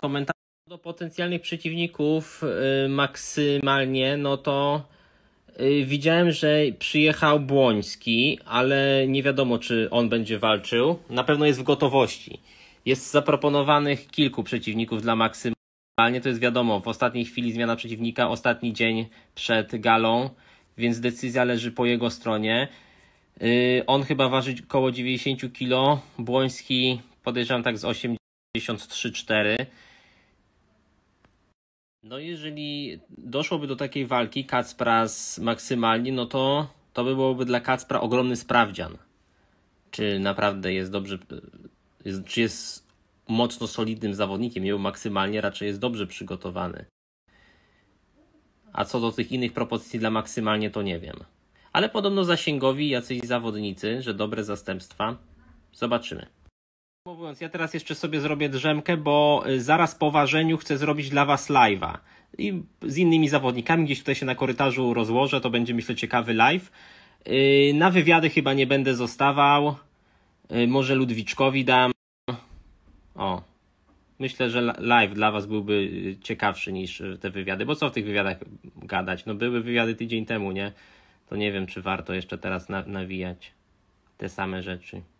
komentarze do potencjalnych przeciwników y, maksymalnie, no to y, widziałem, że przyjechał Błoński, ale nie wiadomo, czy on będzie walczył. Na pewno jest w gotowości. Jest zaproponowanych kilku przeciwników dla maksymalnie, to jest wiadomo. W ostatniej chwili zmiana przeciwnika, ostatni dzień przed galą, więc decyzja leży po jego stronie. Y, on chyba waży około 90 kg, Błoński podejrzewam tak z 80. 53-4. No jeżeli doszłoby do takiej walki Kacpra z maksymalnie, no to to by byłoby dla Kacpra ogromny sprawdzian. Czy naprawdę jest dobrze, jest, czy jest mocno solidnym zawodnikiem, nie był maksymalnie, raczej jest dobrze przygotowany. A co do tych innych propozycji dla maksymalnie, to nie wiem. Ale podobno zasięgowi jacyś zawodnicy, że dobre zastępstwa. Zobaczymy. Mówiąc, ja teraz jeszcze sobie zrobię drzemkę, bo y, zaraz po ważeniu chcę zrobić dla Was live'a. I z innymi zawodnikami, gdzieś tutaj się na korytarzu rozłożę, to będzie myślę ciekawy live. Y, na wywiady chyba nie będę zostawał. Y, może Ludwiczkowi dam. O. Myślę, że live dla Was byłby ciekawszy niż te wywiady, bo co w tych wywiadach gadać? No były wywiady tydzień temu, nie? To nie wiem, czy warto jeszcze teraz nawijać te same rzeczy.